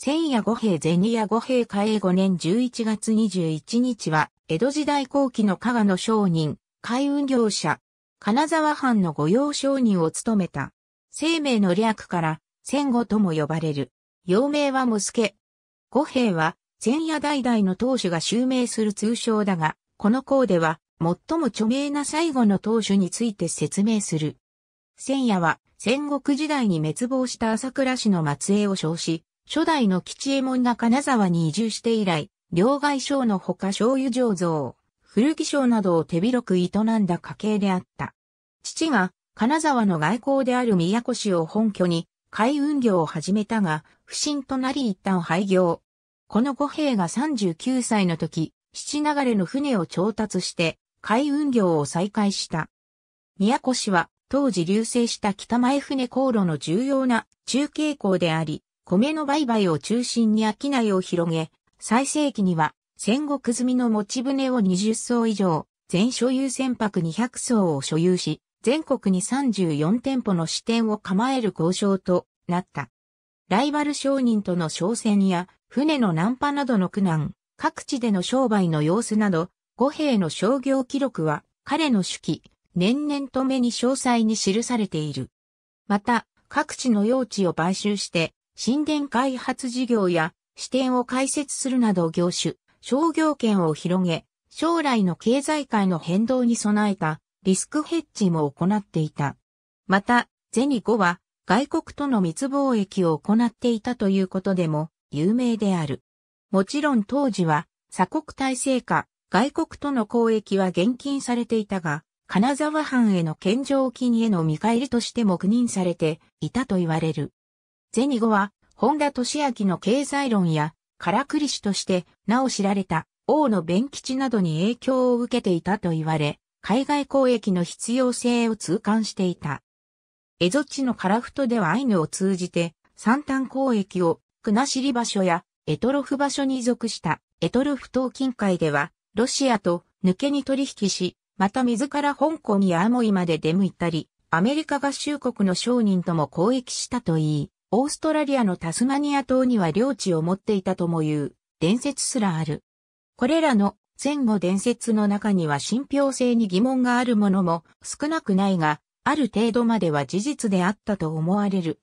千夜五平銭夜五平嘉永五年11月21日は、江戸時代後期の加賀の商人、海運業者、金沢藩の御用商人を務めた。生命の略から、戦後とも呼ばれる。幼名はモスケ。五平は、千夜代々の当主が襲名する通称だが、この項では、最も著名な最後の当主について説明する。千夜は、戦国時代に滅亡した朝倉氏の末裔を称し、初代の吉右衛門が金沢に移住して以来、両外商のほか醤油醸造、古着商などを手広く営んだ家系であった。父が金沢の外交である宮古市を本拠に海運業を始めたが、不審となり一旦廃業。この五兵が39歳の時、七流れの船を調達して海運業を再開した。宮古市は当時流星した北前船航路の重要な中継港であり、米の売買を中心に商いを広げ、最盛期には戦国済みの持ち船を20艘以上、全所有船舶200艘を所有し、全国に34店舗の支店を構える交渉となった。ライバル商人との商戦や船の難破などの苦難、各地での商売の様子など、五兵の商業記録は彼の手記、年々と目に詳細に記されている。また、各地の用地を買収して、新電開発事業や支店を開設するなど業種、商業圏を広げ、将来の経済界の変動に備えたリスクヘッジも行っていた。また、ゼニ5は外国との密貿易を行っていたということでも有名である。もちろん当時は鎖国体制下、外国との交易は厳禁されていたが、金沢藩への献上金への見返りとしても苦認されていたと言われる。ゼニゴは、本田俊明の経済論や、からくり師としてなお知られた王の弁吉などに影響を受けていたと言われ、海外交易の必要性を痛感していた。エゾ地のカラフトではアイヌを通じて、三端交易を、国後場所や、エトロフ場所に属した、エトロフ島近海では、ロシアと抜けに取引し、また自ら香港やアモイまで出向いたり、アメリカ合衆国の商人とも交易したといい、オーストラリアのタスマニア島には領地を持っていたともいう伝説すらある。これらの前後伝説の中には信憑性に疑問があるものも少なくないが、ある程度までは事実であったと思われる。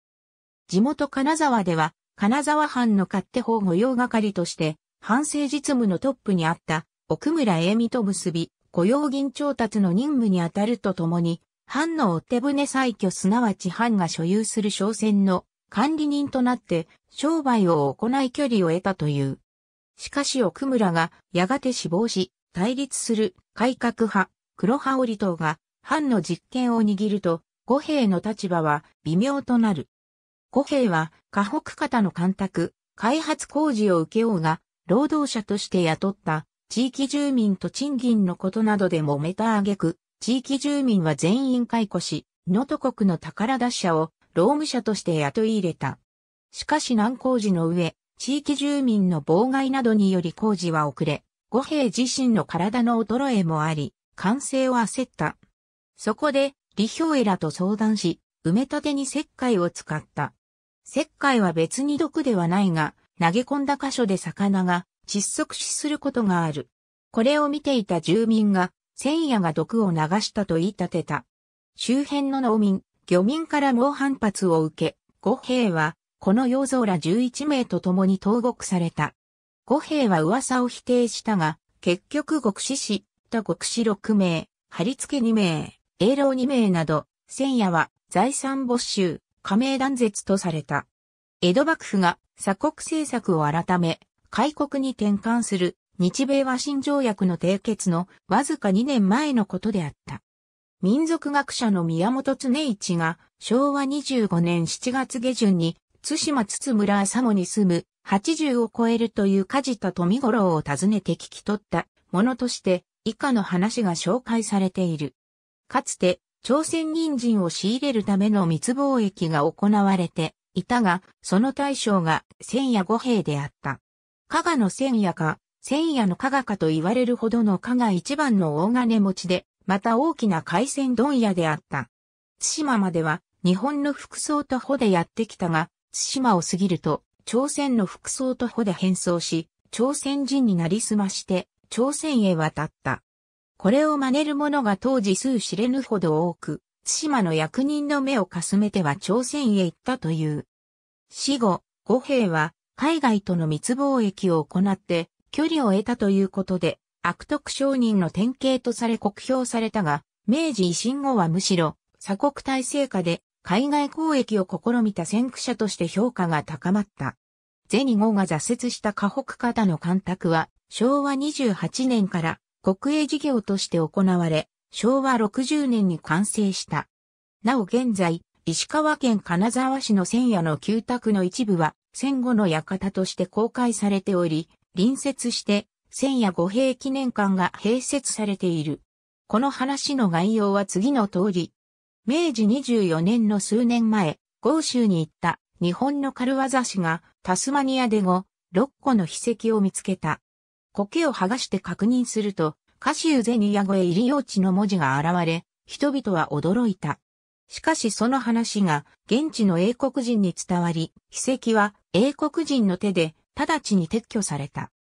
地元金沢では、金沢藩の勝手法御用係として、藩政実務のトップにあった奥村栄美と結び、雇用銀調達の任務に当たるとともに、藩のお手船採挙すなわち藩が所有する商船の管理人となって商売を行い距離を得たという。しかし奥村がやがて死亡し、対立する改革派、黒羽織党が藩の実権を握ると、五兵の立場は微妙となる。五兵は河北方の干拓、開発工事を受けようが、労働者として雇った地域住民と賃金のことなどでもめた挙句、地域住民は全員解雇し、能登国の宝し社を労務者として雇い入れた。しかし難工事の上、地域住民の妨害などにより工事は遅れ、五兵自身の体の衰えもあり、完成を焦った。そこで、李氷偉らと相談し、埋め立てに石灰を使った。石灰は別に毒ではないが、投げ込んだ箇所で魚が窒息死することがある。これを見ていた住民が、千夜が毒を流したと言い立てた。周辺の農民、漁民から猛反発を受け、五兵は、この要蔵ら11名と共に投獄された。五兵は噂を否定したが、結局獄死し、た獄死6名、張り付け2名、英老2名など、千夜は財産没収、加盟断絶とされた。江戸幕府が鎖国政策を改め、開国に転換する日米和親条約の締結のわずか2年前のことであった。民族学者の宮本常一が、昭和25年7月下旬に、津島津々村佐野に住む、80を超えるという梶田富五郎を訪ねて聞き取ったものとして、以下の話が紹介されている。かつて、朝鮮人参を仕入れるための密貿易が行われていたが、その対象が千夜五兵であった。加賀の千夜か、千夜の加賀かと言われるほどの加賀一番の大金持ちで、また大きな海鮮問屋であった。津島までは日本の服装と歩でやってきたが、津島を過ぎると朝鮮の服装と歩で変装し、朝鮮人になりすまして朝鮮へ渡った。これを真似る者が当時数知れぬほど多く、津島の役人の目をかすめては朝鮮へ行ったという。死後、五兵は海外との密貿易を行って距離を得たということで、悪徳商人の典型とされ酷評されたが、明治維新後はむしろ、鎖国体制下で海外交易を試みた先駆者として評価が高まった。銭号が挫折した河北方の干拓は、昭和28年から国営事業として行われ、昭和60年に完成した。なお現在、石川県金沢市の千夜の旧宅の一部は、戦後の館として公開されており、隣接して千夜五平記念館が併設されている。この話の概要は次の通り。明治24年の数年前、豪州に行った日本の軽業師がタスマニアで後、6個の秘跡を見つけた。苔を剥がして確認すると、カシウゼニヤゴエ入り用地の文字が現れ、人々は驚いた。しかしその話が現地の英国人に伝わり、秘跡は英国人の手で直ちに撤去された。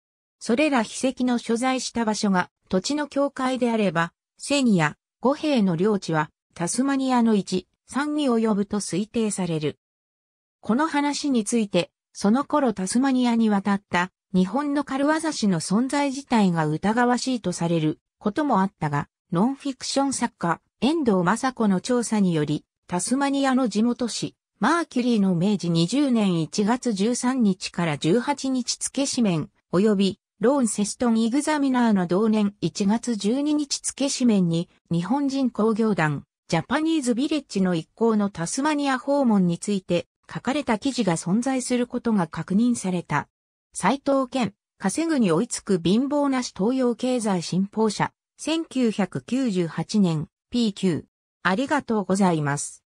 それら秘跡の所在した場所が土地の境界であれば、セニア、五兵の領地はタスマニアの1、3に及ぶと推定される。この話について、その頃タスマニアに渡った日本の軽業師の存在自体が疑わしいとされることもあったが、ノンフィクション作家、遠藤雅子の調査により、タスマニアの地元紙、マーキュリーの明治20年1月13日から18日付紙面、及びローンセストン・イグザミナーの同年1月12日付紙面に、日本人工業団、ジャパニーズ・ビレッジの一行のタスマニア訪問について書かれた記事が存在することが確認された。斎藤健、稼ぐに追いつく貧乏なし東洋経済新報社、1998年、PQ。ありがとうございます。